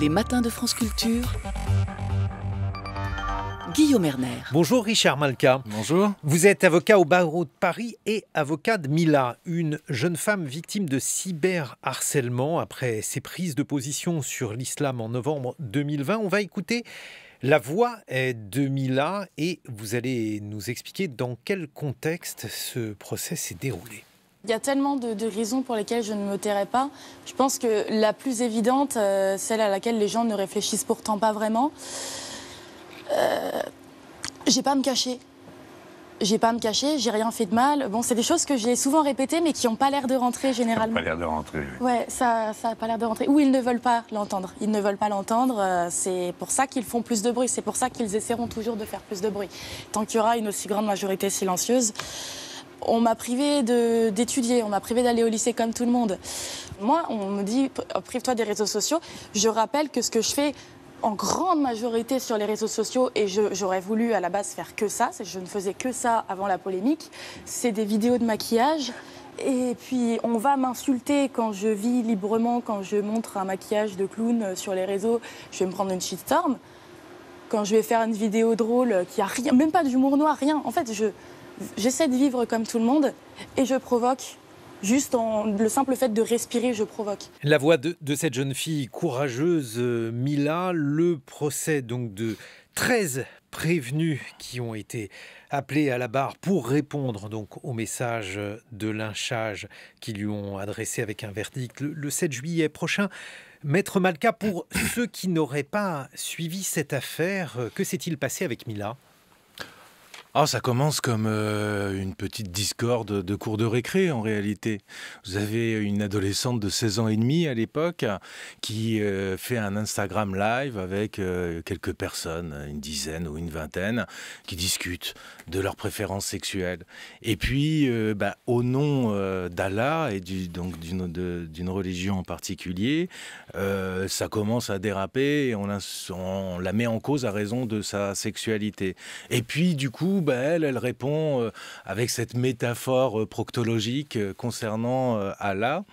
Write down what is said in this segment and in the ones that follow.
Les matins de France Culture. Guillaume Erner. Bonjour Richard Malka. Bonjour. Vous êtes avocat au barreau de Paris et avocat de Mila, une jeune femme victime de cyberharcèlement après ses prises de position sur l'islam en novembre 2020. On va écouter la voix de Mila et vous allez nous expliquer dans quel contexte ce procès s'est déroulé. Il y a tellement de, raisons pour lesquelles je ne me tairai pas. Je pense que la plus évidente, euh, celle à laquelle les gens ne réfléchissent pourtant pas vraiment, euh, j'ai pas à me cacher. J'ai pas à me cacher, j'ai rien fait de mal. Bon, c'est des choses que j'ai souvent répétées, mais qui n'ont pas l'air de rentrer généralement. Pas l'air de rentrer. Ouais, ça, ça a pas l'air de rentrer. Ou ils ne veulent pas l'entendre. Ils ne veulent pas l'entendre. Euh, c'est pour ça qu'ils font plus de bruit. C'est pour ça qu'ils essaieront toujours de faire plus de bruit. Tant qu'il y aura une aussi grande majorité silencieuse, on m'a privé d'étudier, on m'a privé d'aller au lycée comme tout le monde. Moi, on me dit, oh, prive-toi des réseaux sociaux. Je rappelle que ce que je fais en grande majorité sur les réseaux sociaux, et j'aurais voulu à la base faire que ça, je ne faisais que ça avant la polémique, c'est des vidéos de maquillage. Et puis, on va m'insulter quand je vis librement, quand je montre un maquillage de clown sur les réseaux, je vais me prendre une shitstorm. Quand je vais faire une vidéo drôle qui a rien, même pas d'humour noir, rien. En fait, je, j'essaie de vivre comme tout le monde et je provoque Juste en le simple fait de respirer, je provoque. La voix de, cette jeune fille courageuse, euh, Mila, le procès donc de 13 prévenus qui ont été appelés à la barre pour répondre donc aux messages de lynchage qui lui ont adressé avec un verdict le, le 7 juillet prochain. Maître Malka, pour ceux qui n'auraient pas suivi cette affaire, euh, que s'est-il passé avec Mila ah, ça commence comme euh, une petite discorde de cours de récré en réalité. Vous avez une adolescente de 16 ans et demi à l'époque qui euh, fait un Instagram live avec euh, quelques personnes, une dizaine ou une vingtaine, qui discutent de leurs préférences sexuelles. Et puis, bah, au nom d'Allah et donc d'une religion en particulier, ça commence à déraper et on la met en cause à raison de sa sexualité. Et puis, du coup, bah, elle, répond euh, avec cette métaphore euh, proctologique euh, concernant Allah.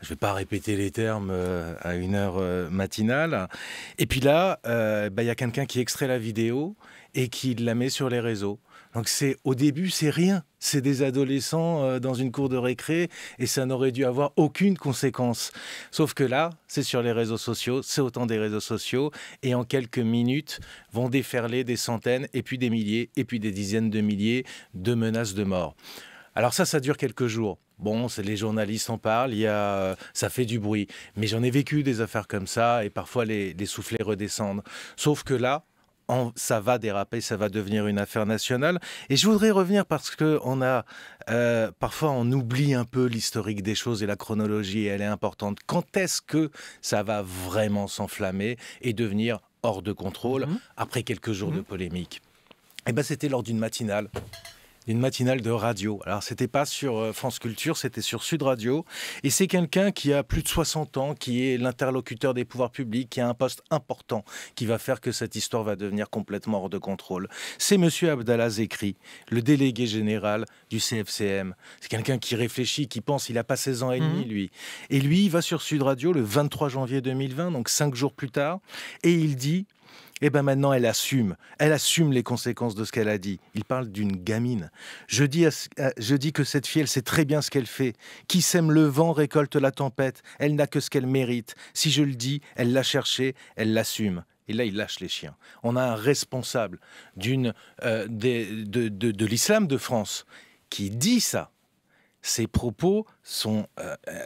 Je ne vais pas répéter les termes à une heure matinale. Et puis là, bah, il y a quelqu'un qui extrait la vidéo et qui la met sur les réseaux. Donc c'est au début, c'est rien. C'est des adolescents euh, dans une cour de récré et ça n'aurait dû avoir aucune conséquence. Sauf que là, c'est sur les réseaux sociaux, c'est autant des réseaux sociaux et en quelques minutes vont déferler des centaines et puis des milliers et puis des dizaines de milliers de menaces de mort. Alors ça, ça dure quelques jours. Bon, les journalistes en parlent, il ça fait du bruit. Mais j'en ai vécu des affaires comme ça et parfois les, les soufflets redescendent. Sauf que là, ça va déraper, ça va devenir une affaire nationale. Et je voudrais revenir parce que on a euh, parfois on oublie un peu l'historique des choses et la chronologie, elle est importante. Quand est-ce que ça va vraiment s'enflammer et devenir hors de contrôle mhm. après quelques jours de mhm. polémique Eh ben, c'était lors d'une matinale. Une matinale de radio. Alors, c'était pas sur euh, France Culture, c'était sur Sud Radio. Et c'est quelqu'un qui a plus de 60 ans, qui est l'interlocuteur des pouvoirs publics, qui a un poste important, qui va faire que cette histoire va devenir complètement hors de contrôle. C'est Monsieur Abdallah Zekri, le délégué général du CFCM. C'est quelqu'un qui réfléchit, qui pense. Il a pas 16 ans et demi, mhm. lui. Et lui, il va sur Sud Radio le 23 janvier 2020, donc cinq jours plus tard, et il dit et eh bien maintenant, elle assume. Elle assume les conséquences de ce qu'elle a dit. Il parle d'une gamine. Je dis, que cette fille, elle sait très bien ce qu'elle fait. Qui sème le vent récolte la tempête. Elle n'a que ce qu'elle mérite. Si je le dis, elle l'a cherché, elle l'assume. Et là, il lâche les chiens. On a un responsable euh, de, l'islam de France qui dit ça. Ses propos sont euh, euh,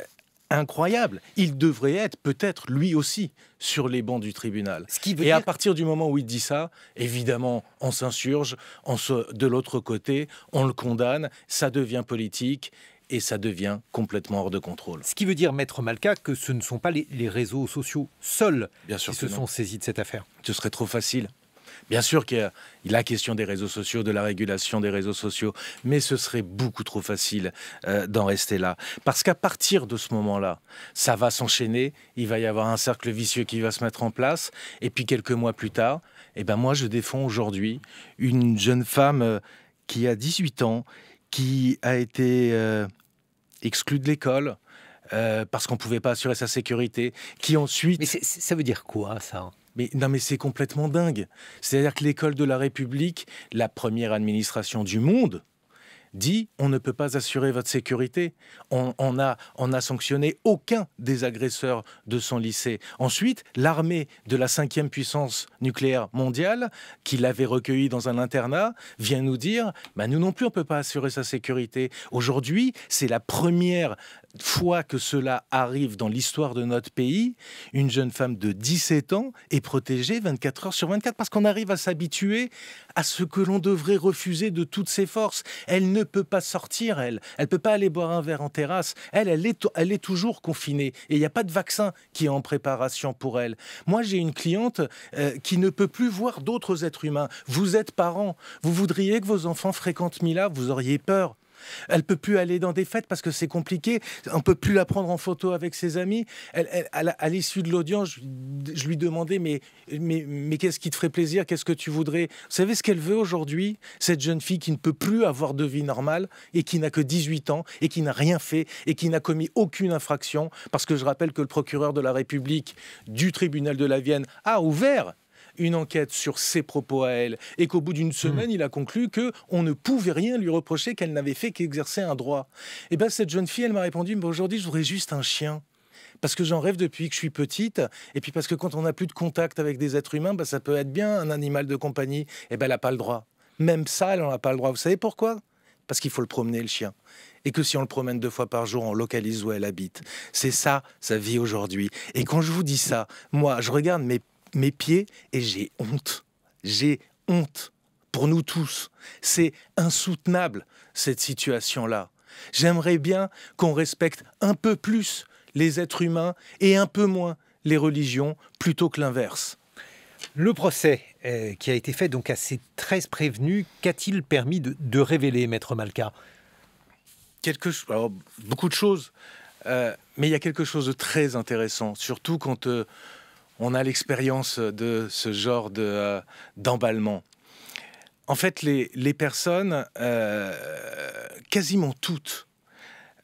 incroyable. Il devrait être peut-être lui aussi sur les bancs du tribunal. et à partir du moment où il dit ça, évidemment, on s'insurge, on se de l'autre côté, on le condamne, ça devient politique et ça devient complètement hors de contrôle. Ce qui veut dire, maître Malka, que ce ne sont pas les, réseaux sociaux seuls qui se sont saisis de cette affaire. Ce serait trop facile. Bien sûr qu'il y a la question des réseaux sociaux, de la régulation des réseaux sociaux, mais ce serait beaucoup trop facile euh, d'en rester là. Parce qu'à partir de ce moment-là, ça va s'enchaîner, il va y avoir un cercle vicieux qui va se mettre en place, et puis quelques mois plus tard, eh ben moi je défends aujourd'hui une jeune femme euh, qui a 18 ans, qui a été euh, exclue de l'école, parce qu'on ne pouvait pas assurer sa sécurité, qui ensuite... Mais ça veut dire quoi ça mais non, mais c'est complètement dingue. C'est-à-dire que l'école de la République, la première administration du monde, dit on ne peut pas assurer votre sécurité. On, n'a a, on a sanctionné aucun des agresseurs de son lycée. Ensuite, l'armée de la cinquième puissance nucléaire mondiale, qui l'avait recueilli dans un internat, vient nous dire bah, nous non plus, on ne peut pas assurer sa sécurité. Aujourd'hui, c'est la première fois que cela arrive dans l'histoire de notre pays, une jeune femme de 17 ans est protégée 24 heures sur 24 parce qu'on arrive à s'habituer à ce que l'on devrait refuser de toutes ses forces. Elle ne peut pas sortir, elle. Elle peut pas aller boire un verre en terrasse. Elle, elle est, toujours confinée et il n'y a pas de vaccin qui est en préparation pour elle. Moi, j'ai une cliente euh, qui ne peut plus voir d'autres êtres humains. Vous êtes parents, vous voudriez que vos enfants fréquentent Mila, vous auriez peur. Elle ne peut plus aller dans des fêtes parce que c'est compliqué. On peut plus la prendre en photo avec ses amis. à l'issue de l'audience, je, lui demandais mais, mais qu'est-ce qui te ferait plaisir Qu'est-ce que tu voudrais Vous savez ce qu'elle veut aujourd'hui Cette jeune fille qui ne peut plus avoir de vie normale et qui n'a que 18 ans et qui n'a rien fait et qui n'a commis aucune infraction parce que je rappelle que le procureur de la République du tribunal de la Vienne a ouvert une enquête sur ses propos à elle et qu'au bout d'une hmm. semaine, il a conclu que on ne pouvait rien lui reprocher qu'elle n'avait fait qu'exercer un droit. Et eh bien cette jeune fille, elle m'a répondu mais aujourd'hui, je voudrais juste un chien parce que j'en rêve depuis que je suis petite, et puis parce que quand on n'a plus de contact avec des êtres humains, ben, ça peut être bien un animal de compagnie, et eh bien, elle n'a pas le droit. Même ça, elle n'en a pas le droit. Vous savez pourquoi Parce qu'il faut le promener, le chien. Et que si on le promène deux fois par jour, on localise où elle habite. C'est ça, sa vie aujourd'hui. Et quand je vous dis ça, moi, je regarde mes mes pieds et j'ai honte. J'ai honte pour nous tous. C'est insoutenable, cette situation-là. J'aimerais bien qu'on respecte un peu plus les êtres humains et un peu moins les religions plutôt que l'inverse. Le procès euh, qui a été fait donc à ces 13 prévenus, qu'a-t-il permis de, révéler, Maître Malka Quelque, Beaucoup de choses, euh, mais il y a quelque chose de très intéressant, surtout quand euh, on a l'expérience de ce genre de, euh, d'emballement. En fait, les, personnes, euh, quasiment toutes,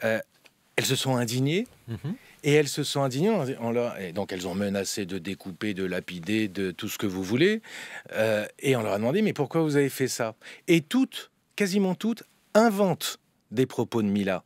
euh, elles se sont indignées. Mhm. Et elles se sont indignées, en leur... et donc elles ont menacé de découper, de lapider, de tout ce que vous voulez. et on leur a demandé, mais pourquoi vous avez fait ça Et toutes, quasiment toutes, inventent des propos de Mila.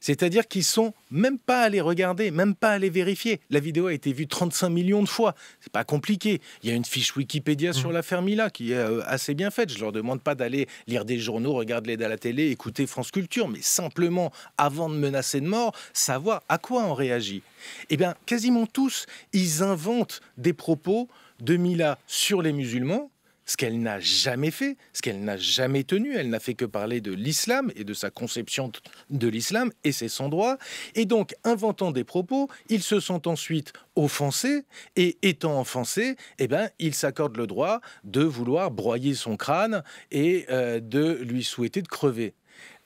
C'est-à-dire qu'ils sont même pas allés regarder, même pas allés vérifier. La vidéo a été vue 35 millions de fois. C'est pas compliqué. Il y a une fiche Wikipédia sur mmh. l'affaire Mila qui est euh, assez bien faite. Je leur demande pas d'aller lire des journaux, regarder les à la télé, écouter France Culture, mais simplement avant de menacer de mort, savoir à quoi on réagit. Eh bien, quasiment tous, ils inventent des propos de Mila sur les musulmans ce qu'elle n'a jamais fait, ce qu'elle n'a jamais tenu. Elle n'a fait que parler de l'islam et de sa conception de l'islam, et c'est son droit. Et donc, inventant des propos, ils se sent ensuite offensés, et étant offensés, eh ben, ils s'accordent le droit de vouloir broyer son crâne et euh, de lui souhaiter de crever.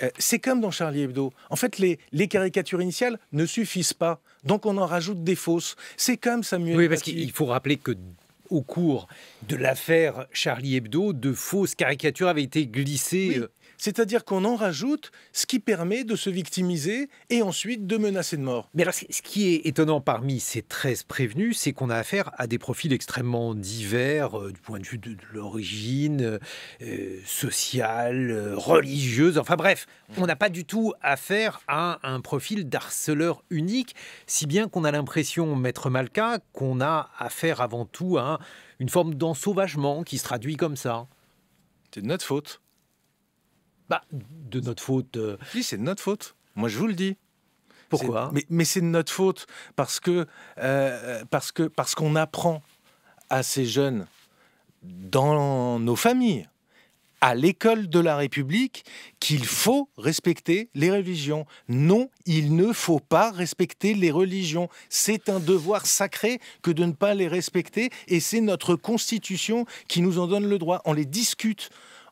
Euh, c'est comme dans Charlie Hebdo. En fait, les, les, caricatures initiales ne suffisent pas. Donc on en rajoute des fausses. C'est comme Samuel. Oui, parce qu'il faut rappeler que au cours de l'affaire Charlie Hebdo, de fausses caricatures avaient été glissées. Euh, c'est-à-dire qu'on en rajoute ce qui permet de se victimiser et ensuite de menacer de mort. Mais alors, ce qui est étonnant parmi ces 13 prévenus, c'est qu'on a affaire à des profils extrêmement divers euh, du point de vue de, l'origine euh, sociale, euh, religieuse. Enfin bref, on n'a pas du tout affaire à un profil d'harceleur unique, si bien qu'on a l'impression, maître Malka, qu'on a affaire avant tout à une forme d'ensauvagement qui se traduit comme ça. C'est de notre faute de notre faute. Oui, euh. c'est de notre faute. Moi, je vous le dis. Pourquoi Mais, c'est de notre faute parce que euh, euh, parce que parce qu'on apprend à ces jeunes dans nos familles, à l'école de la République, qu'il faut respecter les religions. Non, il ne faut pas respecter les religions. C'est un devoir sacré que de ne pas les respecter, et c'est notre Constitution qui nous en donne le droit. On les discute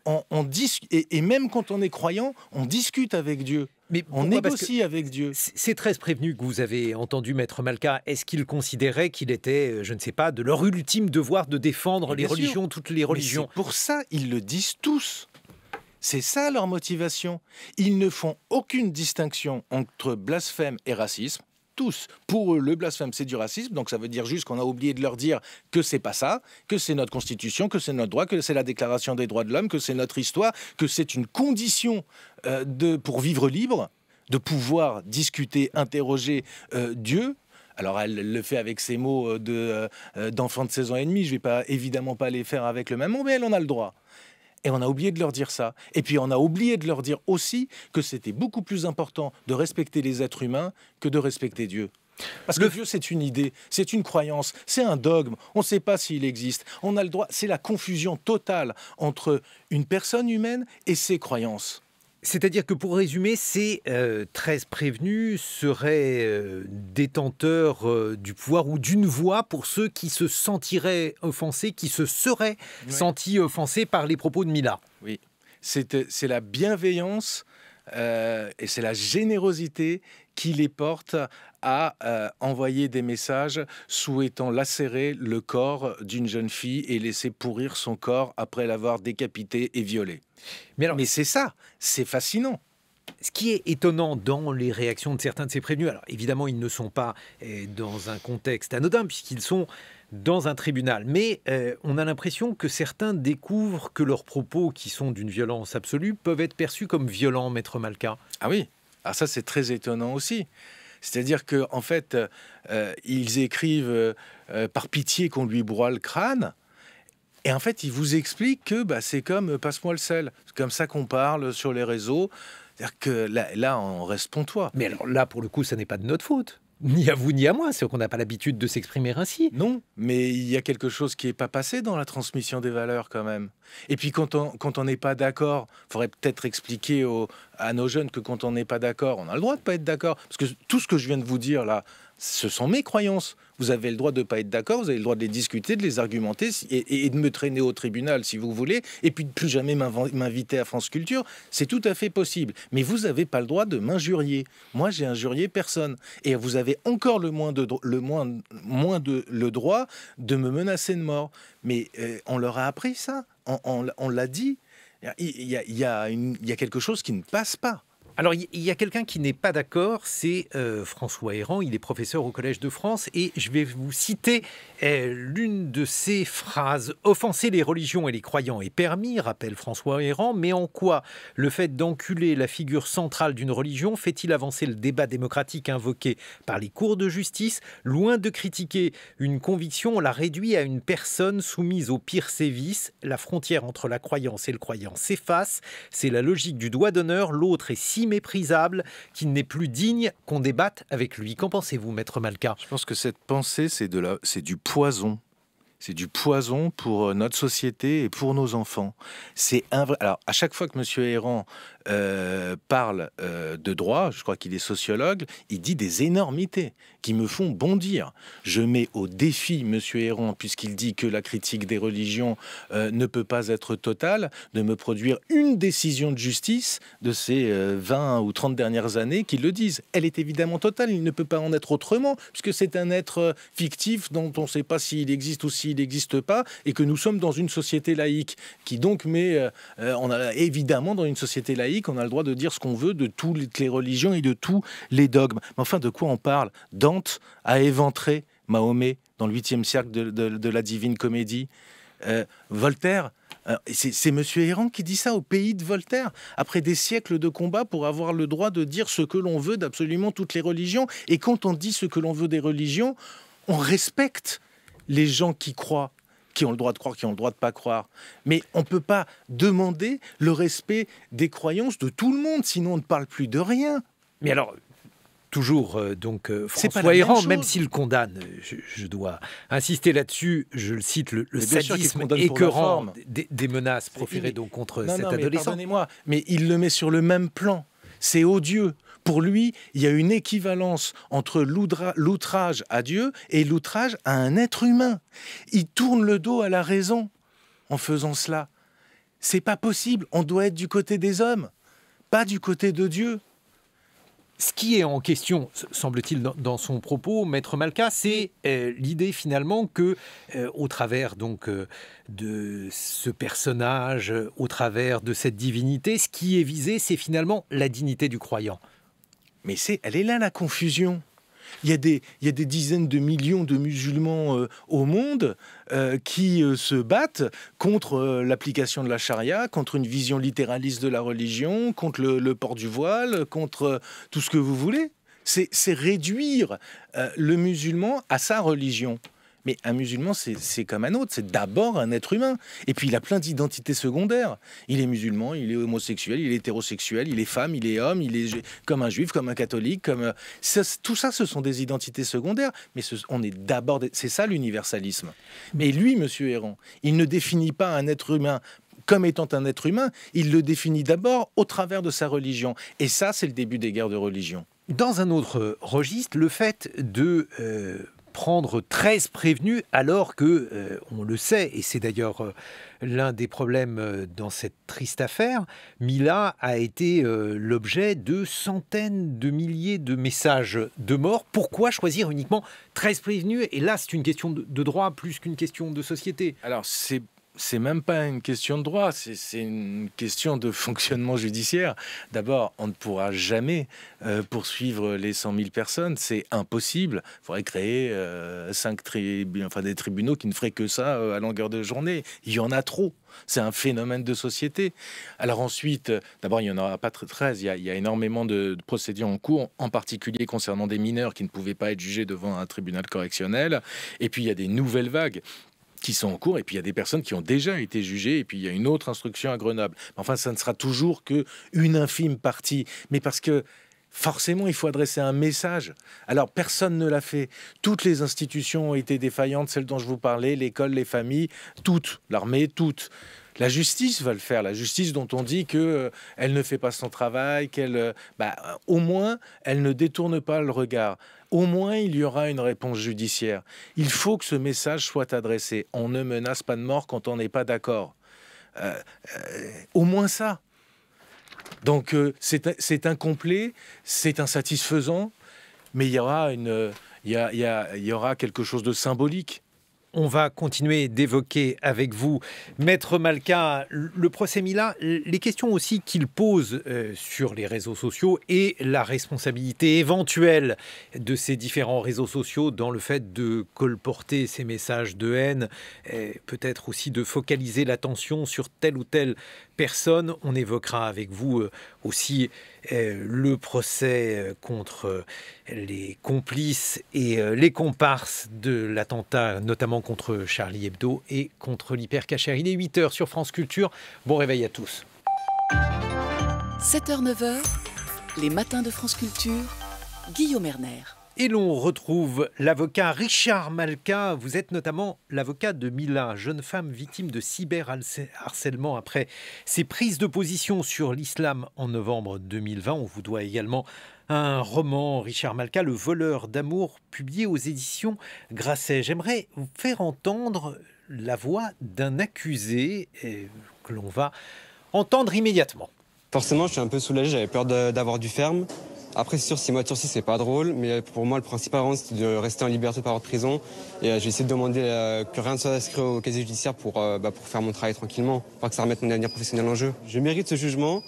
on, et, même quand on est croyant, on discute avec Dieu. Mais on négocie avec Dieu. Ces 13 prévenus que vous avez entendus, Maître Malka, est-ce qu'ils considéraient qu'il était, euh, je ne sais pas, de leur ultime devoir de défendre les religions, toutes les religions Pour ça, ils le disent tous. C'est ça leur motivation. Ils ne font aucune distinction entre blasphème et racisme. Pour eux, le blasphème, c'est du racisme. Donc ça veut dire juste qu'on a oublié de leur dire que c'est pas ça, que c'est notre constitution, que c'est notre droit, que c'est la déclaration des droits de l'homme, que c'est notre histoire, que c'est une condition euh, de, pour vivre libre, de pouvoir discuter, interroger euh, Dieu. Alors elle le fait avec ses mots euh, de, d'enfant de 16 ans et demi, je ne vais pas, évidemment pas les faire avec le même mot, mais elle en a le droit. Et on a oublié de leur dire ça. Et puis on a oublié de leur dire aussi que c'était beaucoup plus important de respecter les êtres humains que de respecter Dieu. Parce que Dieu, c'est une idée, c'est une croyance, c'est un dogme. On ne sait pas s'il existe. On a le droit. C'est la confusion totale entre une personne humaine et ses croyances. C'est-à-dire que pour résumer, ces 13 euh, prévenus seraient euh, détenteurs euh, du pouvoir ou d'une voix pour ceux qui se sentiraient offensés, qui se seraient sentis offensés par les propos de Mila. Oui, c'est la bienveillance euh, et c'est la générosité qui les porte à euh, envoyer des messages souhaitant lacérer le corps d'une jeune fille et laisser pourrir son corps après l'avoir décapité et violé. Mais, Mais c'est ça, c'est fascinant. Ce qui est étonnant dans les réactions de certains de ces prévenus, alors évidemment ils ne sont pas eh, dans un contexte anodin puisqu'ils sont dans un tribunal. Mais euh, on a l'impression que certains découvrent que leurs propos, qui sont d'une violence absolue, peuvent être perçus comme violents, maître Malka. Ah oui, ah, ça c'est très étonnant aussi. C'est-à-dire que en fait, euh, ils écrivent euh, par pitié qu'on lui broie le crâne. Et en fait, ils vous expliquent que bah, c'est comme passe-moi le sel. C'est comme ça qu'on parle sur les réseaux. C'est-à-dire que là, là, on reste pontois. Mais alors là, pour le coup, ça n'est pas de notre faute ni à vous ni à moi, c'est qu'on n'a pas l'habitude de s'exprimer ainsi. Non, mais il y a quelque chose qui n'est pas passé dans la transmission des valeurs quand même. Et puis quand on n'est pas d'accord, il faudrait peut-être expliquer à nos jeunes que quand on n'est pas d'accord, on a le droit de pas être d'accord, parce que tout ce que je viens de vous dire là, ce sont mes croyances. Vous avez le droit de ne pas être d'accord, vous avez le droit de les discuter, de les argumenter et, de me traîner au tribunal si vous voulez, et puis de plus jamais m'inviter à France Culture. C'est tout à fait possible. Mais vous n'avez pas le droit de m'injurier. Moi, j'ai injurié personne. Et vous avez encore le moins de, le moins, moins de, le droit de me menacer de mort. Mais euh, on leur a appris ça. On, l'a dit. Il il, il y a quelque chose qui ne passe pas. Alors, il y a quelqu'un qui n'est pas d'accord, c'est euh, François Héran. Il est professeur au Collège de France et je vais vous citer euh, l'une de ses phrases. Offenser les religions et les croyants est permis, rappelle François Héran, mais en quoi le fait d'enculer la figure centrale d'une religion fait-il avancer le débat démocratique invoqué par les cours de justice Loin de critiquer une conviction, on la réduit à une personne soumise au pire sévice. La frontière entre la croyance et le croyant s'efface. C'est la logique du doigt d'honneur, l'autre est si méprisable qu'il n'est plus digne qu'on débatte avec lui. Qu'en pensez-vous, maître Malka Je pense que cette pensée, c'est du poison c'est du poison pour euh, notre société et pour nos enfants. C'est Alors, à chaque fois que M. Héran euh, parle euh, de droit, je crois qu'il est sociologue, il dit des énormités qui me font bondir. Je mets au défi M. Héran, puisqu'il dit que la critique des religions ne peut pas être totale, de me produire une décision de justice de ces 20 ou 30 dernières années qui le disent. Elle est évidemment totale, il ne peut pas en être autrement, puisque c'est un être fictif dont on ne sait pas s'il existe ou s'il il n'existe pas et que nous sommes dans une société laïque qui donc met, euh, euh, on a évidemment dans une société laïque, on a le droit de dire ce qu'on veut de toutes les religions et de tous les dogmes. Mais enfin, de quoi on parle Dante a éventré Mahomet dans le 8 siècle de, la Divine Comédie. Euh, Voltaire, c'est Monsieur Errant qui dit ça au pays de Voltaire, après des siècles de combat pour avoir le droit de dire ce que l'on veut d'absolument toutes les religions. Et quand on dit ce que l'on veut des religions, on respecte les gens qui croient, qui ont le droit de croire, qui ont le droit de ne pas croire. Mais on ne peut pas demander le respect des croyances de tout le monde, sinon on ne parle plus de rien. Mais alors, toujours euh, donc euh, c'est François Héran, même s'il condamne, je, dois insister là-dessus, je le cite, le, sadisme écœurant des, des, menaces proférées donc contre non, cet non, adolescent. Pardonnez-moi, mais il le met sur le même plan. C'est odieux. Pour lui, il y a une équivalence entre l'outrage à Dieu et l'outrage à un être humain. Il tourne le dos à la raison en faisant cela. C'est pas possible, on doit être du côté des hommes, pas du côté de Dieu. Ce qui est en question, semble-t-il, dans son propos, Maître Malka, c'est euh, l'idée finalement que, euh, au travers donc euh, de ce personnage, au travers de cette divinité, ce qui est visé, c'est finalement la dignité du croyant. Mais c'est, elle est là la confusion. Il y, a des, dizaines de millions de musulmans euh, au monde euh, qui euh, se battent contre l'application de la charia, contre une vision littéraliste de la religion, contre le port du voile, contre tout ce que vous voulez. C'est réduire le musulman à sa religion. Mais un musulman, c'est comme un autre, c'est d'abord un être humain. Et puis il a plein d'identités secondaires. Il est musulman, il est homosexuel, il est hétérosexuel, il est femme, il est homme, il est comme un juif, comme un catholique, comme euh, tout ça, ce sont des identités secondaires. Mais on est d'abord, c'est ça l'universalisme. Mais lui, Monsieur Héron, il ne définit pas un être humain comme étant un être humain, il le définit d'abord au travers de sa religion. Et ça, c'est le début des guerres de religion. Dans un autre registre, le fait de euh, prendre 13 prévenus alors que, euh, on le sait, et c'est d'ailleurs euh, l'un des problèmes euh, dans cette triste affaire, Mila a été l'objet de centaines de milliers de messages de mort. Pourquoi choisir uniquement 13 prévenus Et là, c'est une question de, de droit plus qu'une question de société. Alors, c'est c'est même pas une question de droit, c'est une question de fonctionnement judiciaire. D'abord, on ne pourra jamais euh, poursuivre les 100 000 personnes, c'est impossible. Il faudrait créer euh, cinq enfin, des tribunaux qui ne feraient que ça euh, à longueur de journée. Il y en a trop. C'est un phénomène de société. Alors ensuite, d'abord, il n'y en aura pas 13. Il y a, il y a énormément de, procédures en cours, en particulier concernant des mineurs qui ne pouvaient pas être jugés devant un tribunal correctionnel. Et puis, il y a des nouvelles vagues qui sont en cours, et puis il y a des personnes qui ont déjà été jugées, et puis il y a une autre instruction à Grenoble. Enfin, ça ne sera toujours qu'une infime partie, mais parce que forcément, il faut adresser un message. Alors, personne ne l'a fait. Toutes les institutions ont été défaillantes, celles dont je vous parlais, l'école, les familles, toutes, l'armée, toutes. La justice va le faire, la justice dont on dit que euh, elle ne fait pas son travail, qu'elle, euh, bah, au moins, elle ne détourne pas le regard au moins il y aura une réponse judiciaire. Il faut que ce message soit adressé. On ne menace pas de mort quand on n'est pas d'accord. Euh, euh, au moins ça. Donc euh, c'est incomplet, c'est insatisfaisant, mais il y aura une, il y aura quelque chose de symbolique. On va continuer d'évoquer avec vous, Maître Malka, le procès Mila, les questions aussi qu'il pose euh, sur les réseaux sociaux et la responsabilité éventuelle de ces différents réseaux sociaux dans le fait de colporter ces messages de haine, peut-être aussi de focaliser l'attention sur tel ou tel Personne. On évoquera avec vous euh, aussi euh, le procès euh, contre les complices et les comparses de l'attentat, notamment contre Charlie Hebdo et contre l'hypercachère. Il est 8h sur France Culture. Bon réveil à tous. 7h-9h, les matins de France Culture, Guillaume Erner. Et l'on retrouve l'avocat Richard Malka. Vous êtes notamment l'avocat de Mila, jeune femme victime de cyberharcèlement après ses prises de position sur l'islam en novembre 2020. On vous doit également un roman, Richard Malka, Le voleur d'amour, publié aux éditions Grasset. J'aimerais vous faire entendre la voix d'un accusé eh, que l'on va entendre immédiatement. Forcément, je suis un peu soulagé, j'avais peur d'avoir du ferme. Après, c'est sûr, six mois de sursis, c'est pas drôle, mais euh, pour moi, le principal, c'était de rester en liberté par ordre de prison. Et euh, j'ai essayé de demander euh, que rien ne soit inscrit au casier judiciaire pour, bah, pour faire mon travail tranquillement, pour que ça remette mon avenir professionnel en jeu. Je mérite ce jugement,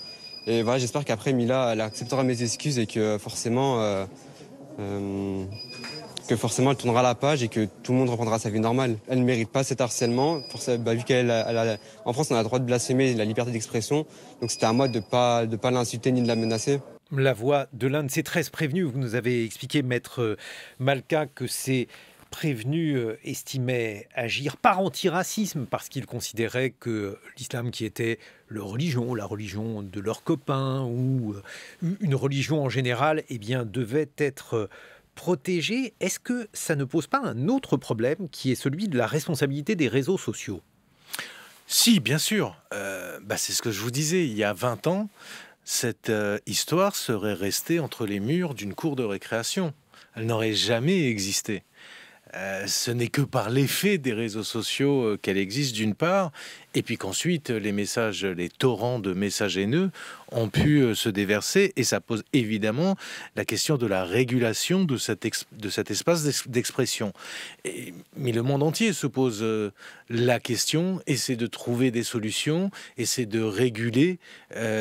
et voilà, j'espère qu'après, Mila, elle acceptera mes excuses et que forcément, que forcément, elle tournera la page et que tout le monde reprendra sa vie normale. Elle ne mérite pas cet harcèlement. Bah, vu qu'elle, en France, on a le droit de blasphémer la liberté d'expression, donc c'était à moi de pas, de pas l'insulter ni de la menacer la voix de l'un de ces 13 prévenus. Vous nous avez expliqué, maître euh, Malka, que ces prévenus euh, estimaient agir par antiracisme, parce qu'ils considéraient que l'islam qui était leur religion, la religion de leurs copains ou euh, une religion en général, et eh bien, devait être protégée. Est-ce que ça ne pose pas un autre problème qui est celui de la responsabilité des réseaux sociaux si, bien sûr. Bah, c'est ce que je vous disais. Il y a 20 ans, cette euh, histoire serait restée entre les murs d'une cour de récréation. Elle n'aurait jamais existé. Euh, ce n'est que par l'effet des réseaux sociaux euh, qu'elle existe d'une part, et puis qu'ensuite euh, les messages, les torrents de messages haineux ont pu se déverser, et ça pose évidemment la question de la régulation de, de cet espace d'expression. Mais le monde entier se pose la question, et c'est de trouver des solutions, et c'est de réguler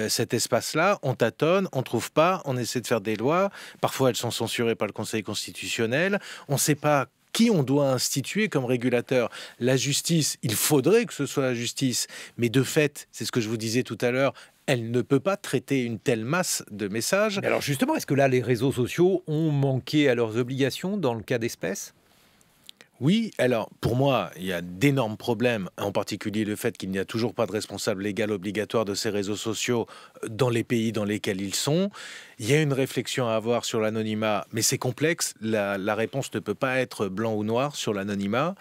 cet espace-là. On tâtonne, on trouve pas, on essaie de faire des lois, parfois elles sont censurées par le Conseil constitutionnel, on ne sait pas qui on doit instituer comme régulateur La justice, il faudrait que ce soit la justice, mais de fait, c'est ce que je vous disais tout à l'heure, elle ne peut pas traiter une telle masse de messages. alors justement, est-ce que là, les réseaux sociaux ont manqué à leurs obligations dans le cas d'espèce oui, alors pour moi, il y a d'énormes problèmes, en particulier le fait qu'il n'y a toujours pas de responsable légal obligatoire de ces réseaux sociaux euh, dans les pays dans lesquels ils sont. Il y a une réflexion à avoir sur l'anonymat, mais c'est complexe. La, réponse ne peut pas être blanc ou noir sur l'anonymat.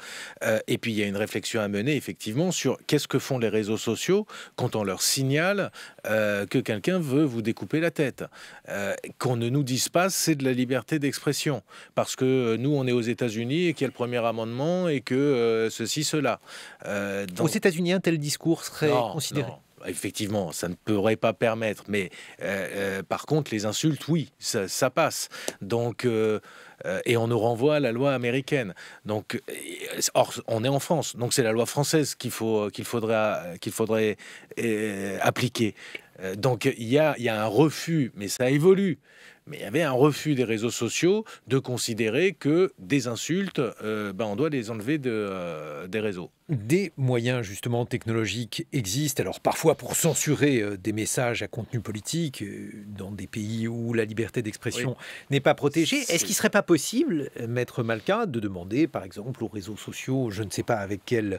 Euh, et puis il y a une réflexion à mener effectivement sur qu'est-ce que font les réseaux sociaux quand on leur signale euh, que quelqu'un veut vous découper la tête. qu'on ne nous dise pas c'est de la liberté d'expression, parce que nous on est aux États-Unis et qu'il y a le premier amendement et que euh, ceci, cela. Euh, Aux États-Unis, un tel discours serait considéré effectivement, ça ne pourrait pas permettre. Mais euh, par contre, les insultes, oui, ça, passe. Donc, et on nous renvoie à la loi américaine. Donc, or, on est en France. Donc, c'est la loi française qu'il faut, qu'il faudrait qu'il faudrait appliquer. Donc il il y a, un refus, mais ça évolue mais il y avait un refus des réseaux sociaux de considérer que des insultes, euh, ben, on doit les enlever euh, des réseaux. Des moyens justement technologiques existent, alors parfois pour censurer euh, des messages à contenu politique dans des pays où la liberté d'expression n'est pas protégée. Est-ce qu'il ne serait pas possible, maître Malka, de demander par exemple aux réseaux sociaux, je ne sais pas avec quels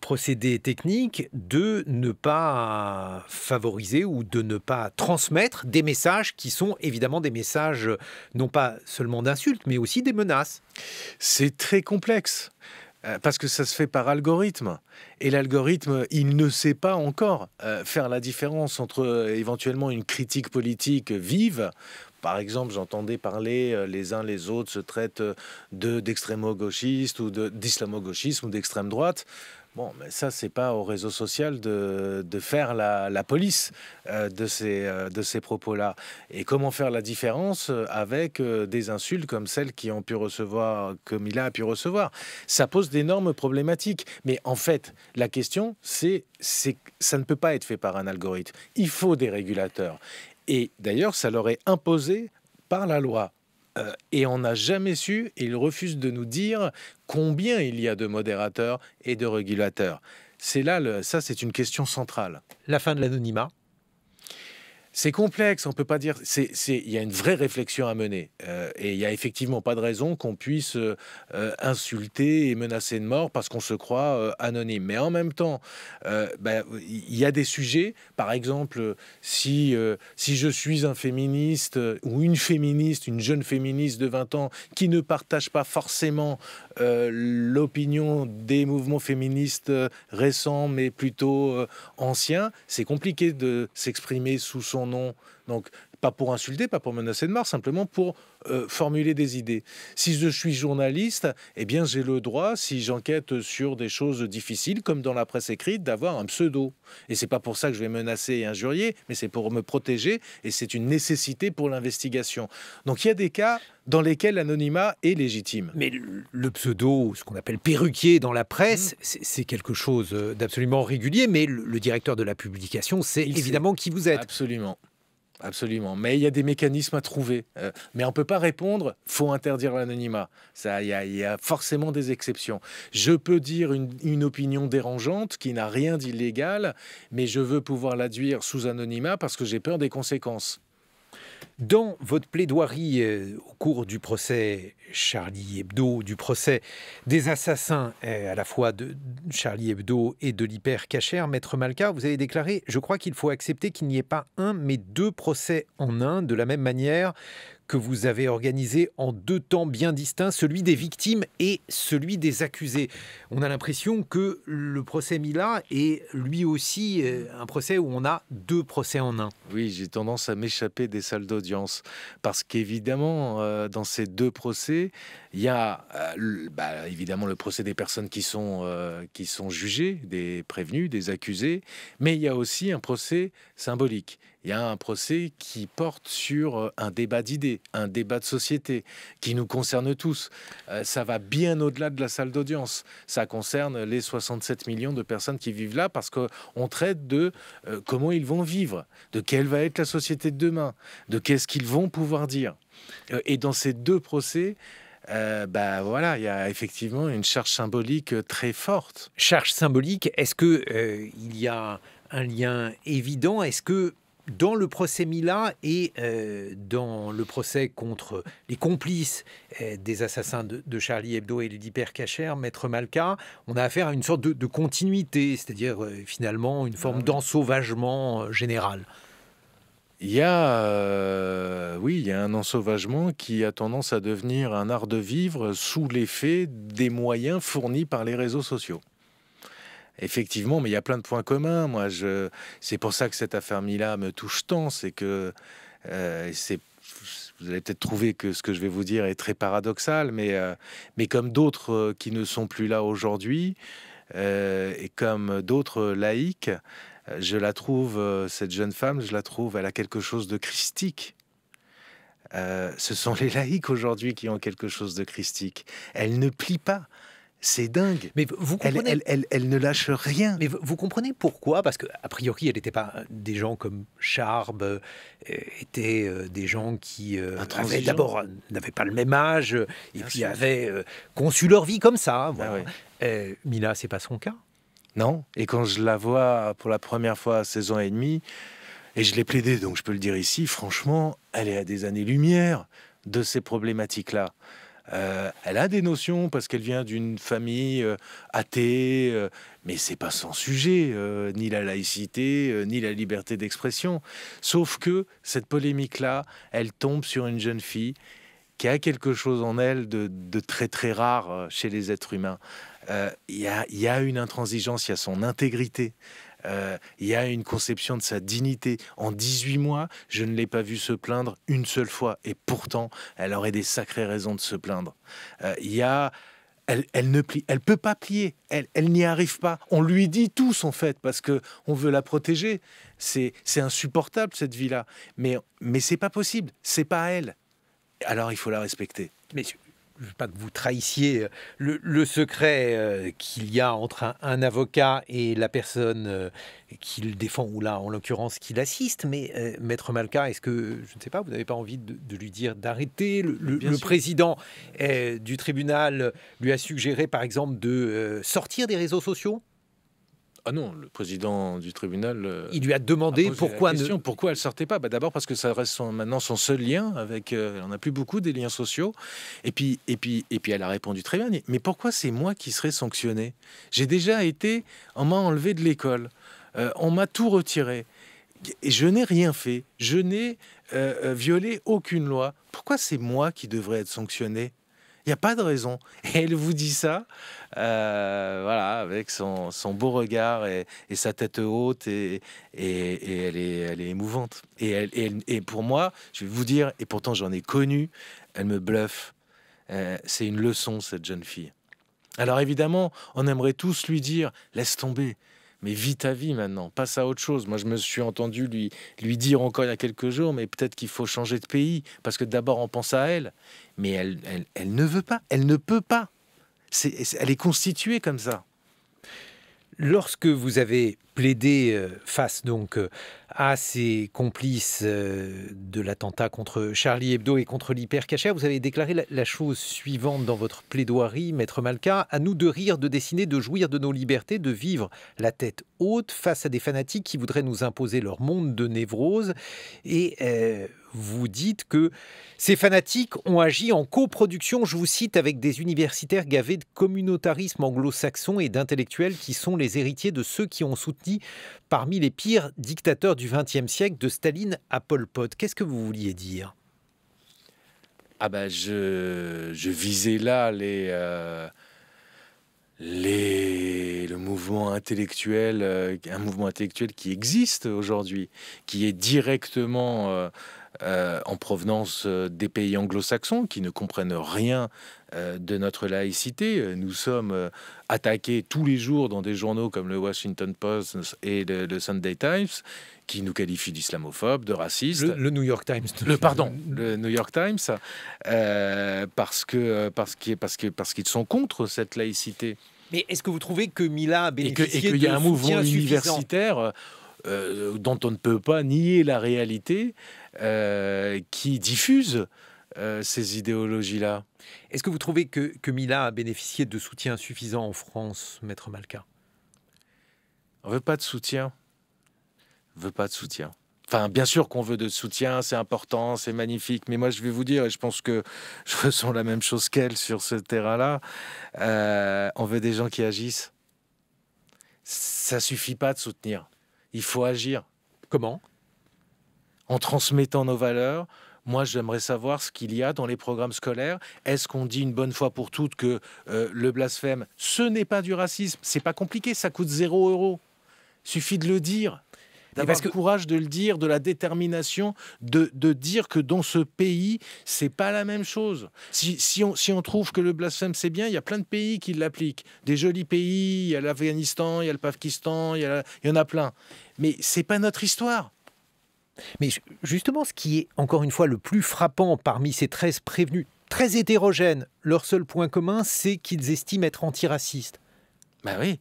procédé technique de ne pas favoriser ou de ne pas transmettre des messages qui sont évidemment des messages euh, non pas seulement d'insultes, mais aussi des menaces. C'est très complexe euh, parce que ça se fait par algorithme. Et l'algorithme, il ne sait pas encore euh, faire la différence entre éventuellement une critique politique vive. Par exemple, j'entendais parler, les uns les autres se traitent de ou d'islamo-gauchisme ou d'extrême droite. Bon, mais ça, c'est pas au réseau social de, faire la, police euh, euh, de ces, propos-là. Et comment faire la différence euh, avec des insultes comme celles qui ont pu recevoir, comme il a pu recevoir Ça pose d'énormes problématiques. Mais en fait, la question, c'est ça ne peut pas être fait par un algorithme. Il faut des régulateurs. Et d'ailleurs, ça leur est imposé par la loi euh, et on n'a jamais su, et ils refusent de nous dire combien il y a de modérateurs et de régulateurs. C'est là, ça c'est une question centrale. La fin de l'anonymat c'est complexe, on ne peut pas dire. C'est, il y a une vraie réflexion à mener, euh, et il n'y a effectivement pas de raison qu'on puisse euh, euh, insulter et menacer de mort parce qu'on se croit anonyme. Mais en même temps, ben, il y a des sujets, par exemple, si si je suis un féministe ou une féministe, une jeune féministe de 20 ans qui ne partage pas forcément euh, l'opinion des mouvements féministes euh, récents, mais plutôt euh, anciens, c'est compliqué de s'exprimer sous son nom. Donc pas pour insulter, pas pour menacer de mort, simplement pour euh, formuler des idées. Si je suis journaliste, eh bien j'ai le droit, si j'enquête sur des choses difficiles, comme dans la presse écrite, d'avoir un pseudo. Et c'est pas pour ça que je vais menacer et injurier, mais c'est pour me protéger et c'est une nécessité pour l'investigation. Donc il y a des cas dans lesquels l'anonymat est légitime. Mais le, pseudo, ce qu'on appelle perruquier dans la presse, mmh. c'est quelque chose euh, d'absolument régulier, mais le, directeur de la publication sait évidemment qui vous êtes. Absolument. Absolument. Mais il y a des mécanismes à trouver. Euh, mais on ne peut pas répondre, faut interdire l'anonymat. Il y, a forcément des exceptions. Je peux dire une, une opinion dérangeante qui n'a rien d'illégal, mais je veux pouvoir l'adduire sous anonymat parce que j'ai peur des conséquences. Dans votre plaidoirie euh, au cours du procès Charlie Hebdo, du procès des assassins euh, à la fois de Charlie Hebdo et de l'hyper cachère Maître Malka, vous avez déclaré Je crois qu'il faut accepter qu'il n'y ait pas un, mais deux procès en un, de la même manière que vous avez organisé en deux temps bien distincts, celui des victimes et celui des accusés. On a l'impression que le procès Mila est lui aussi euh, un procès où on a deux procès en un. Oui, j'ai tendance à m'échapper des salles d'audience parce qu'évidemment, euh, dans ces deux procès, il y a euh, bah, évidemment le procès des personnes qui sont, euh, qui sont jugées, des prévenus, des accusés, mais il y a aussi un procès symbolique. Il y a un procès qui porte sur euh, un débat d'idées, un débat de société qui nous concerne tous. ça va bien au-delà de la salle d'audience. Ça concerne les 67 millions de personnes qui vivent là parce qu'on traite de comment ils vont vivre, de quelle va être la société de demain, de qu'est-ce qu'ils vont pouvoir dire. et dans ces deux procès, ben voilà, il y a effectivement une charge symbolique euh, très forte. Charge symbolique, est-ce que euh, il y a un lien évident Est-ce que dans le procès Mila et dans le procès contre les complices des assassins de, Charlie Hebdo et Lady Maître Malka, on a affaire à une sorte de, continuité, c'est-à-dire finalement une forme ah d'ensauvagement général. Il y a, euh, oui, il y a un ensauvagement qui a tendance à devenir un art de vivre sous l'effet des moyens fournis par les réseaux sociaux. Effectivement, mais il y a plein de points communs. Moi, c'est pour ça que cette affaire-là me touche tant, c'est que euh, vous allez peut-être trouver que ce que je vais vous dire est très paradoxal, mais, euh, comme d'autres qui ne sont plus là aujourd'hui, et comme d'autres laïcs, je la trouve, euh, cette jeune femme, je la trouve, elle a quelque chose de christique. Euh, ce sont les laïcs aujourd'hui qui ont quelque chose de christique. Elle ne plie pas. C'est dingue. Mais vous comprenez... elle, ne lâche rien. Mais vous, comprenez pourquoi Parce que a priori, elle n'était pas des gens comme Charb, euh, étaient des gens qui euh, avaient d'abord n'avaient pas le même âge et qui puis avaient conçu leur vie comme ça. Ah voilà. Mila, c'est pas son cas. Non. Et quand je la vois pour la première fois à 16 ans et demi, et je l'ai plaidé, donc je peux le dire ici, franchement, elle est à des années-lumière de ces problématiques-là. Euh, elle a des notions parce qu'elle vient d'une famille euh, athée, euh, mais c'est pas sans sujet, ni la laïcité, ni la liberté d'expression. Sauf que cette polémique-là, elle tombe sur une jeune fille qui a quelque chose en elle de, très très rare euh, chez les êtres humains. Euh, il y, a une intransigeance, il y a son intégrité. Euh, il y a une conception de sa dignité. En 18 mois, je ne l'ai pas vue se plaindre une seule fois. Et pourtant, elle aurait des sacrées raisons de se plaindre. Il y a elle, ne plie, elle peut pas plier, elle, n'y arrive pas. On lui dit tous en fait parce que on veut la protéger. C'est insupportable cette vie-là, mais mais c'est pas possible, c'est pas elle alors il faut la respecter. Mais je veux pas que vous trahissiez euh, le, secret euh, qu'il y a entre un, avocat et la personne euh, qu'il défend, ou là, en l'occurrence, qu'il assiste. Mais Maître Malka, est-ce que, je ne sais pas, vous n'avez pas envie de, lui dire d'arrêter le président du tribunal lui a suggéré, par exemple, de sortir des réseaux sociaux ah non, le président du tribunal. Euh, il lui a demandé pourquoi. elle ne... Pourquoi elle sortait pas bah, D'abord parce que ça reste son, maintenant son seul lien avec. Euh, on n'a plus beaucoup des liens sociaux. Et puis, et, puis, et puis elle a répondu très bien Mais pourquoi c'est moi qui serais sanctionné J'ai déjà été. On m'a enlevé de l'école. Euh, on m'a tout retiré. Et Je n'ai rien fait. Je n'ai violé aucune loi. Pourquoi c'est moi qui devrais être sanctionné n'y a pas de raison. elle vous dit ça, euh, voilà, avec son, beau regard et, sa tête haute, et, et, elle, est, elle est émouvante. Et, elle, pour moi, je vais vous dire, et pourtant j'en ai connu, elle me bluffe. Euh, c'est une leçon, cette jeune fille. Alors évidemment, on aimerait tous lui dire, laisse tomber, mais vite à vie maintenant, passe à autre chose. Moi, je me suis entendu lui, lui dire encore il y a quelques jours, mais peut-être qu'il faut changer de pays, parce que d'abord on pense à elle, mais elle, elle, ne veut pas, elle ne peut pas. C'est elle est constituée comme ça. Lorsque vous avez plaidé euh, face donc euh, à ses complices euh, de l'attentat contre Charlie Hebdo et contre l'hypercachère. Vous avez déclaré la chose suivante dans votre plaidoirie, Maître Malka, à nous de rire, de dessiner, de jouir de nos libertés, de vivre la tête haute face à des fanatiques qui voudraient nous imposer leur monde de névrose. Et euh, vous dites que ces fanatiques ont agi en coproduction, je vous cite, avec des universitaires gavés de communautarisme anglo-saxon et d'intellectuels qui sont les héritiers de ceux qui ont soutenu parmi les pires dictateurs du e siècle, de Staline à Pol Pot. Qu'est-ce que vous vouliez dire Ah bah je, visais là les, euh, les, le mouvement intellectuel, euh, un mouvement intellectuel qui existe aujourd'hui, qui est directement... Euh, en provenance des pays anglo-saxons qui ne comprennent rien de notre laïcité. Nous sommes attaqués tous les jours dans des journaux comme le Washington Post et le Sunday Times qui nous qualifie d'islamophobe, de raciste. Le, New York Times. Le pardon, le New York Times, euh, parce que parce qu'ils parce que, parce qu'ils sont contre cette laïcité. Mais est-ce que vous trouvez que Mila a bénéficié et qu'il y a un mouvement universitaire euh, dont on ne peut pas nier la réalité euh, qui diffuse ces idéologies-là. Est-ce que vous trouvez que, que, Mila a bénéficié de soutien suffisant en France, Maître Malka On veut pas de soutien veut pas de soutien. Enfin, bien sûr qu'on veut de soutien, c'est important, c'est magnifique, mais moi je vais vous dire, et je pense que je ressens la même chose qu'elle sur ce terrain-là, euh, on veut des gens qui agissent. Ça suffit pas de soutenir, il faut agir. Comment En transmettant nos valeurs, moi, j'aimerais savoir ce qu'il y a dans les programmes scolaires. Est-ce qu'on dit une bonne fois pour toutes que euh, le blasphème, ce n'est pas du racisme C'est pas compliqué, ça coûte zéro euro. Suffit de le dire. D'avoir le courage de le dire, de la détermination, de, de dire que dans ce pays, c'est pas la même chose. Si, si, on, si on trouve que le blasphème, c'est bien, il y a plein de pays qui l'appliquent. Des jolis pays, il y a l'Afghanistan, il y a le Pakistan, il y, en a plein. Mais c'est pas notre histoire. Mais justement, ce qui est encore une fois le plus frappant parmi ces 13 prévenus, très hétérogènes, leur seul point commun, c'est qu'ils estiment être antiracistes. Bah oui.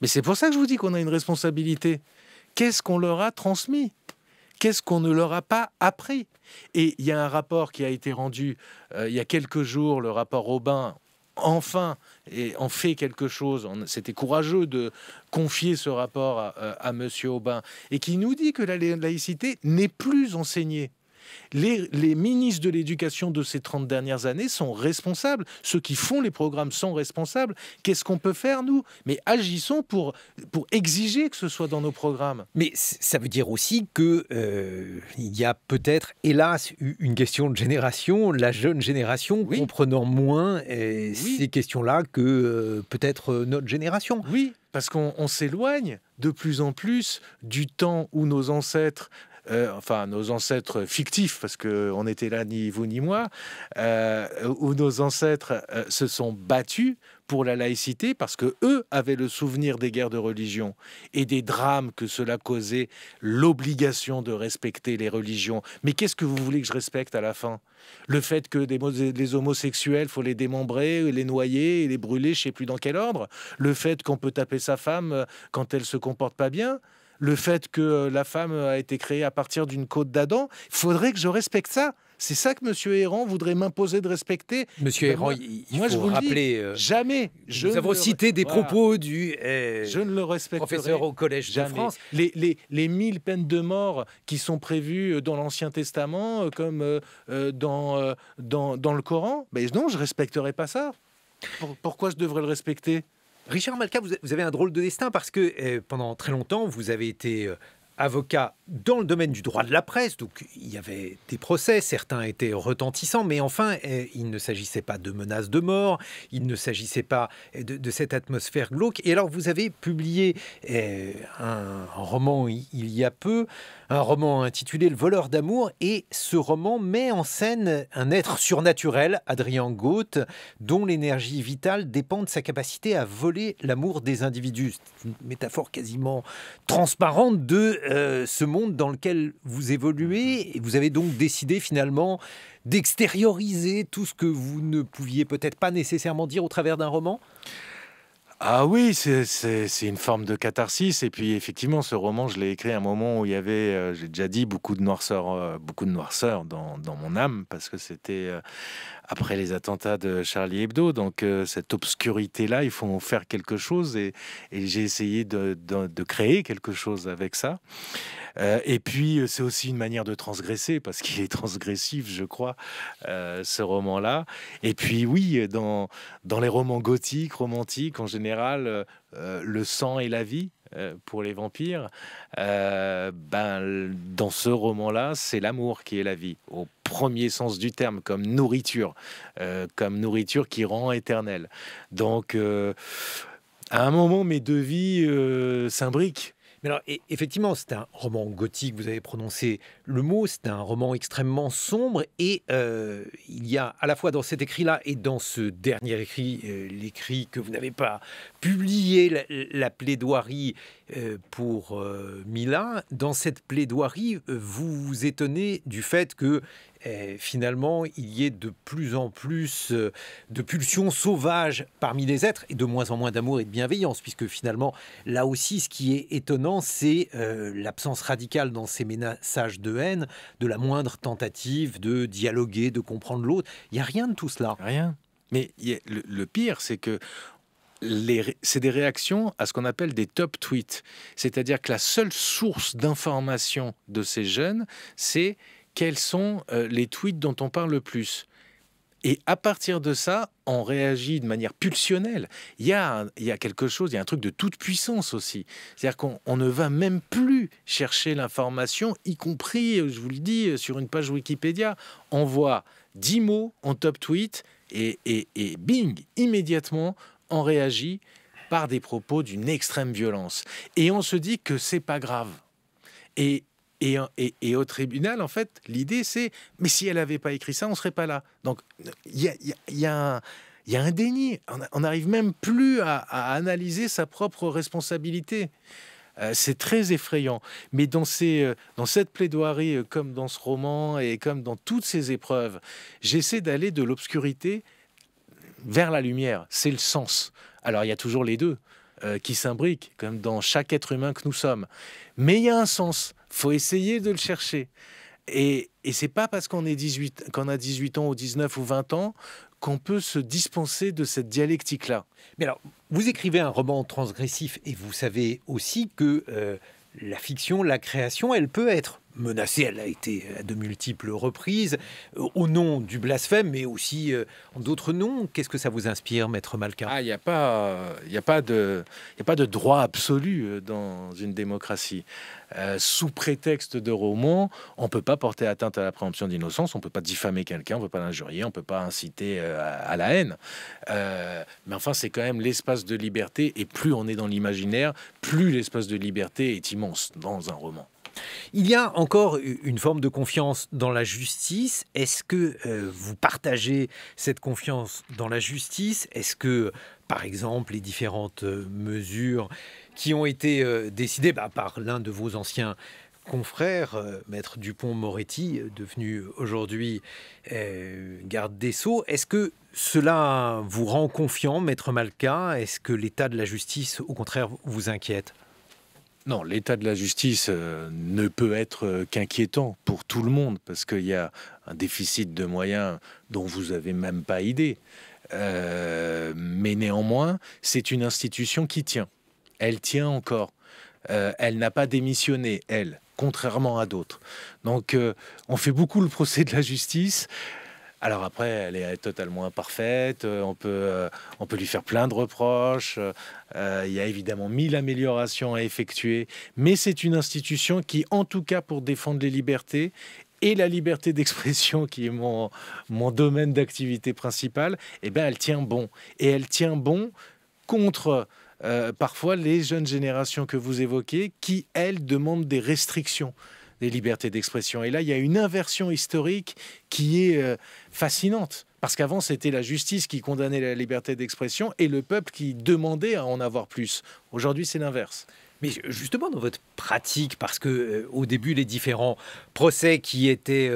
Mais c'est pour ça que je vous dis qu'on a une responsabilité qu'est-ce qu'on leur a transmis Qu'est-ce qu'on ne leur a pas appris Et il y a un rapport qui a été rendu euh, il y a quelques jours, le rapport Aubin, enfin et en fait quelque chose. C'était courageux de confier ce rapport à, M. Euh, à Monsieur Aubin et qui nous dit que la laïcité n'est plus enseignée. Les, ministres de l'éducation de ces 30 dernières années sont responsables. Ceux qui font les programmes sont responsables. Qu'est-ce qu'on peut faire, nous Mais agissons pour, pour exiger que ce soit dans nos programmes. Mais ça veut dire aussi qu'il euh, y a peut-être, hélas, une question de génération. La jeune génération comprenant moins euh, ces questions-là que euh, peut-être notre génération. Oui, parce qu'on s'éloigne de plus en plus du temps où nos ancêtres euh, enfin nos ancêtres fictifs, parce qu'on n'était là ni vous ni moi, euh, où nos ancêtres euh, se sont battus pour la laïcité parce que eux avaient le souvenir des guerres de religion et des drames que cela causait, l'obligation de respecter les religions. Mais qu'est-ce que vous voulez que je respecte à la fin Le fait que des, les homosexuels, faut les démembrer, les noyer, les brûler, je ne sais plus dans quel ordre. Le fait qu'on peut taper sa femme quand elle se comporte pas bien le fait que euh, la femme euh, a été créée à partir d'une côte d'Adam. Il faudrait que je respecte ça. C'est ça que Monsieur Héran voudrait m'imposer de respecter. Monsieur Héran, moi, je vous rappeler. Euh, jamais. Je nous avons cité des propos du eh, je ne le professeur au Collège de France. Les, mille peines de mort qui sont prévues dans l'Ancien Testament, comme dans, le Coran, ben non, je respecterai pas ça. Pourquoi je devrais le respecter Richard Malka, vous avez un drôle de destin parce que euh, pendant très longtemps, vous avez été euh, avocat dans le domaine du droit de la presse, donc il y avait des procès, certains étaient retentissants, mais enfin, euh, il ne s'agissait pas de menaces de mort, il ne s'agissait pas de, de, cette atmosphère glauque. Et alors, vous avez publié un roman il y a peu, un roman intitulé Le voleur d'amour et ce roman met en scène un être surnaturel, Adrien Gaute, dont l'énergie vitale dépend de sa capacité à voler l'amour des individus. C'est une métaphore quasiment transparente de euh, ce monde dans lequel vous évoluez et vous avez donc décidé finalement d'extérioriser tout ce que vous ne pouviez peut-être pas nécessairement dire au travers d'un roman ah oui, c'est une forme de catharsis. Et puis effectivement, ce roman, je l'ai écrit à un moment où il y avait, euh, j'ai déjà dit, beaucoup de noirceur, euh, beaucoup de noirceur dans, dans, mon âme, parce que c'était euh, après les attentats de Charlie Hebdo. Donc euh, cette obscurité-là, il faut faire quelque chose et, j'ai essayé de, créer quelque chose avec ça. Euh, et puis euh, c'est aussi une manière de transgresser parce qu'il est transgressif, je crois, ce roman-là. Et puis oui, dans les romans gothiques, romantiques en général, le sang et la vie euh, pour les vampires, euh, ben, dans ce roman-là, c'est l'amour qui est la vie, au premier sens du terme, comme nourriture, euh, comme nourriture qui rend éternelle. Donc, à un moment, mes deux vies s'imbriquent alors, effectivement, c'est un roman gothique, vous avez prononcé le mot, c'est un roman extrêmement sombre, et euh, il y a à la fois dans cet écrit-là et dans ce dernier écrit, euh, l'écrit que vous n'avez pas publié, la, plaidoirie euh, pour Mila, dans cette plaidoirie, vous vous étonnez du fait que eh, finalement, il y ait de plus en plus euh, de pulsions sauvages parmi les êtres et de moins en moins d'amour et de bienveillance, puisque finalement, là aussi, ce qui est étonnant, c'est euh, l'absence radicale dans ces ménages de haine, de la moindre tentative de dialoguer, de comprendre l'autre. Il n'y a rien de tout cela. Rien. Mais le, le pire, c'est que c'est des réactions à ce qu'on appelle des top tweets. C'est-à-dire que la seule source d'information de ces jeunes, c'est quels sont euh, les tweets dont on parle le plus. Et à partir de ça, on réagit de manière pulsionnelle. Il y a, quelque chose, il y a un truc de toute puissance aussi. C'est-à-dire qu'on ne va même plus chercher l'information, y compris, euh, je vous le dis, euh, sur une page Wikipédia. On voit 10 mots en top tweet et, et bing, immédiatement, on réagit par des propos d'une extrême violence. Et on se dit que c'est pas grave. Et euh, et, au tribunal, en fait, l'idée, c'est, mais si elle n'avait pas écrit ça, on ne serait pas là. Donc, il y a, un un déni. On n'arrive même plus à, analyser sa propre responsabilité. Euh, c'est très effrayant. Mais dans, ces, euh, dans cette plaidoirie, comme dans ce roman et comme dans toutes ces épreuves, j'essaie d'aller de l'obscurité vers la lumière. C'est le sens. Alors il y a toujours les deux qui s'imbriquent, comme dans chaque être humain que nous sommes. Mais il y a un sens faut essayer de le chercher. Et, et c'est pas parce qu'on est 18, qu'on a 18 ans ou 19 ou 20 ans qu'on peut se dispenser de cette dialectique-là. Mais alors, vous écrivez un roman transgressif et vous savez aussi que euh, la fiction, la création, elle peut être menacée, elle a été à de multiples reprises, euh, au nom du blasphème, mais aussi euh, en d'autres noms. Qu'est-ce que ça vous inspire, Maître Malkin ah, Il n'y a, pas, a, de, droit absolu euh, dans une démocratie. sous prétexte de roman, on ne peut pas porter atteinte à la préemption d'innocence, on ne peut pas diffamer quelqu'un, on ne peut pas l'injurier, on ne peut pas inciter à, la haine. mais enfin, c'est quand même l'espace de liberté, et plus on est dans l'imaginaire, plus l'espace de liberté est immense dans un roman. Il y a encore une forme de confiance dans la justice. Est-ce que euh, vous partagez cette confiance dans la justice Est-ce que, par exemple, les différentes euh, mesures qui ont été euh, décidées bah, par l'un de vos anciens confrères, maître Dupont-Moretti, devenu aujourd'hui garde des Sceaux. Est-ce que cela vous rend confiant, maître Malka Est-ce que l'état de la justice, au contraire, vous inquiète non, l'état de la justice euh, ne peut être euh, qu'inquiétant pour tout le monde, parce qu'il y a un déficit de moyens dont vous n'avez même pas idée. Euh, mais néanmoins, c'est une institution qui tient. Elle tient encore. elle n'a pas démissionné, elle, contrairement à d'autres. Donc, on fait beaucoup le procès de la justice. Alors après, elle est totalement imparfaite, euh, euh, on peut, lui faire plein de reproches, euh, il y a évidemment mille améliorations à effectuer, mais c'est une institution qui, en tout cas pour défendre les libertés, et la liberté d'expression, qui est mon, domaine d'activité principal, et eh bien, elle tient bon. Et elle tient bon contre parfois les jeunes générations que vous évoquez, qui, elles, demandent des restrictions des libertés d'expression. Et là, il y a une inversion historique qui est euh, fascinante. Parce qu'avant, c'était la justice qui condamnait la liberté d'expression et le peuple qui demandait à en avoir plus. Aujourd'hui, c'est l'inverse. Mais euh, justement, dans votre pratique, parce que euh, au début, les différents procès qui étaient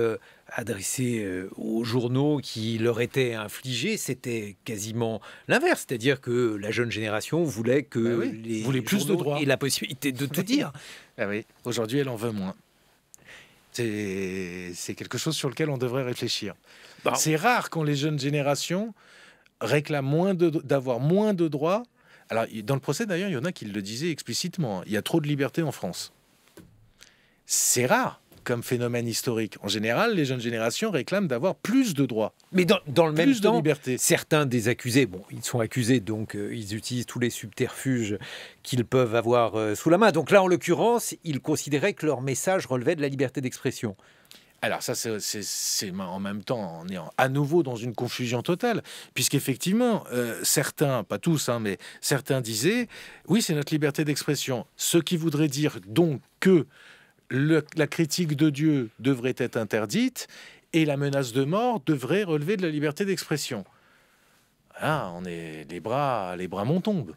adressés aux journaux, qui leur étaient infligés, c'était quasiment l'inverse. C'est-à-dire que la jeune génération voulait que bah voulait plus de droits et la possibilité de tout dire. Ah oui. Aujourd'hui, elle en veut moins c'est quelque chose sur lequel on devrait réfléchir. Bah, c'est rare quand les jeunes générations réclament moins d'avoir moins de droits. Alors, dans le procès, d'ailleurs, il y en a qui le disaient explicitement. Hein, il y a trop de liberté en France. C'est rare comme phénomène historique. En général, les jeunes générations réclament d'avoir plus de droits. Mais dans, le même temps, liberté. certains des accusés, bon, ils sont accusés, donc euh, ils utilisent tous les subterfuges qu'ils peuvent avoir euh, sous la main. Donc là, en l'occurrence, ils considéraient que leur message relevait de la liberté d'expression. Alors ça, c'est en même temps, on est à nouveau dans une confusion totale, puisqu'effectivement, euh, certains, pas tous, hein, mais certains disaient, oui, c'est notre liberté d'expression, ce qui voudrait dire donc que la critique de Dieu devrait être interdite et la menace de mort devrait relever de la liberté d'expression. Ah, on est les bras, les bras m'en tombent.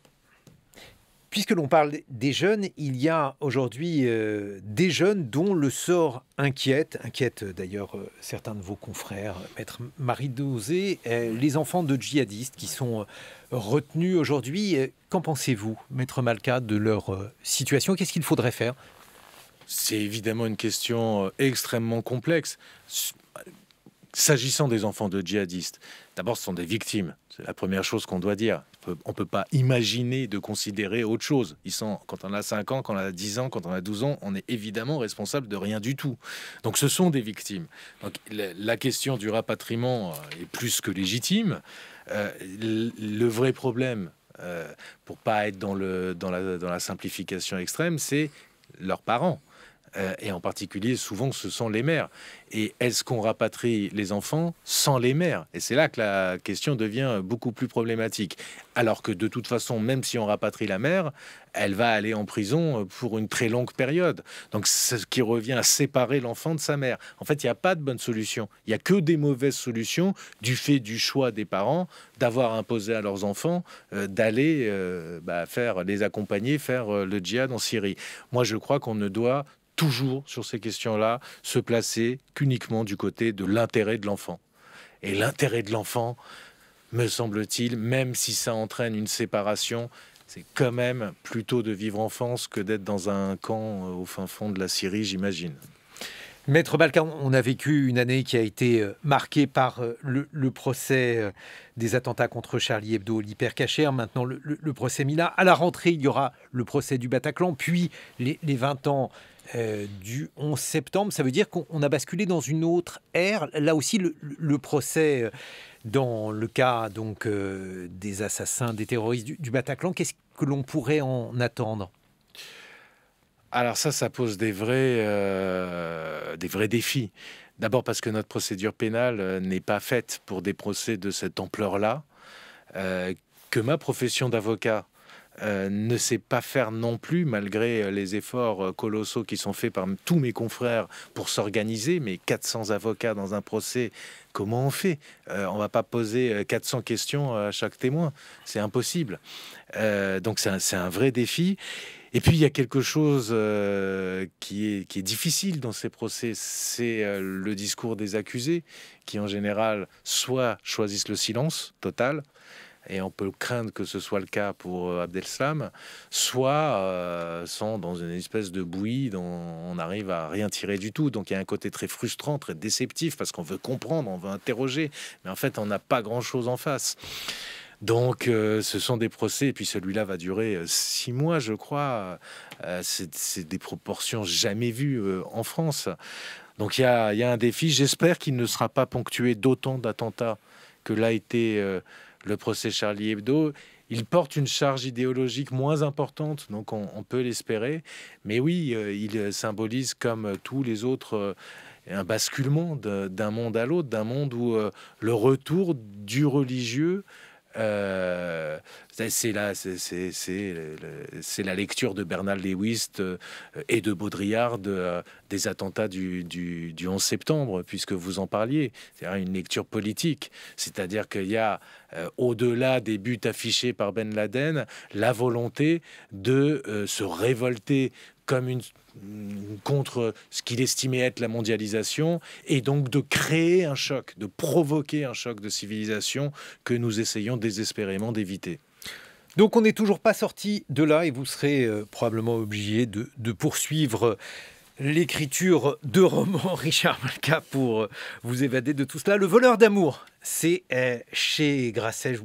Puisque l'on parle des jeunes, il y a aujourd'hui euh, des jeunes dont le sort inquiète, inquiète d'ailleurs euh, certains de vos confrères, maître Marie Dosé, euh, les enfants de djihadistes qui sont retenus aujourd'hui. Qu'en pensez-vous, maître Malka, de leur situation Qu'est-ce qu'il faudrait faire c'est évidemment une question euh, extrêmement complexe. S'agissant des enfants de djihadistes, d'abord ce sont des victimes, c'est la première chose qu'on doit dire. On ne peut pas imaginer de considérer autre chose. sont, quand on a 5 ans, quand on a 10 ans, quand on a 12 ans, on est évidemment responsable de rien du tout. Donc ce sont des victimes. la question du rapatriement euh, est plus que légitime. Euh, le vrai problème, pour pour pas être dans la simplification extrême, c'est leurs parents. Euh, et en particulier, souvent, ce sont les mères. Et est-ce qu'on rapatrie les enfants sans les mères Et c'est là que la question devient beaucoup plus problématique. Alors que de toute façon, même si on rapatrie la mère, elle va aller en prison euh, pour une très longue période. Donc, ce qui revient à séparer l'enfant de sa mère. En fait, il n'y a pas de bonne solution. Il n'y a que des mauvaises solutions du fait du choix des parents d'avoir imposé à leurs enfants euh, d'aller bah, faire les accompagner, faire le djihad en Syrie. Moi, je crois qu'on ne doit toujours sur ces questions-là se placer qu'uniquement du côté de l'intérêt de l'enfant. Et l'intérêt de l'enfant, me semble-t-il, même si ça entraîne une séparation, c'est quand même plutôt de vivre enfance que d'être dans un camp euh, au fin fond de la Syrie, j'imagine. Maître Balkan, on a vécu une année qui a été euh, marquée par euh, le, procès des attentats contre Charlie Hebdo, l'hypercacher maintenant le, procès Mila. À la rentrée, il y aura le procès du Bataclan, puis les, les 20 ans euh, du 11 septembre. Ça veut dire qu'on a basculé dans une autre ère. Là aussi, le, procès euh, dans le cas donc euh, des assassins, des terroristes du, Bataclan, qu'est-ce que l'on pourrait en attendre alors ça, ça pose des vrais, des vrais défis. D'abord parce que notre procédure pénale n'est pas faite pour des procès de cette ampleur-là, que ma profession d'avocat euh, ne sait pas faire non plus, malgré euh, les efforts euh, colossaux qui sont faits par tous mes confrères pour s'organiser. Mais 400 avocats dans un procès, comment on fait On va pas poser 400 questions à chaque témoin, c'est impossible. donc c'est un, vrai défi. Et puis il y a quelque chose qui, est, difficile dans ces procès, c'est le discours des accusés, qui en général soit choisissent le silence total, et on peut craindre que ce soit le cas pour euh, Abdelslam, soit euh, sont dans une espèce de bouillie dont on arrive à rien tirer du tout. Donc il y a un côté très frustrant, très déceptif, parce qu'on veut comprendre, on veut interroger, mais en fait on n'a pas grand-chose en face. Donc, euh, ce sont des procès, et puis celui-là va durer six mois, je crois. c'est des proportions jamais vues en France. Donc, il y a, un défi. J'espère qu'il ne sera pas ponctué d'autant d'attentats que l'a été le procès Charlie Hebdo, il porte une charge idéologique moins importante, donc on, peut l'espérer. Mais oui, euh, il symbolise comme tous les autres euh, un basculement d'un monde à l'autre, d'un monde où euh, le retour du religieux euh, c'est la, c'est la lecture de Bernard Lewist euh, et de Baudrillard euh, des attentats du, 11 septembre, puisque vous en parliez. cest une lecture politique. C'est-à-dire qu'il y a, au-delà des buts affichés par Ben Laden, la volonté de se révolter comme une euh, contre ce qu'il estimait être la mondialisation, et donc de créer un choc, de provoquer un choc de civilisation que nous essayons désespérément d'éviter. Donc on n'est toujours pas sorti de là et vous serez euh, probablement obligé de, poursuivre l'écriture de romans, Richard Malka, pour euh, vous évader de tout cela. Le voleur d'amour, c'est eh, chez Grasset.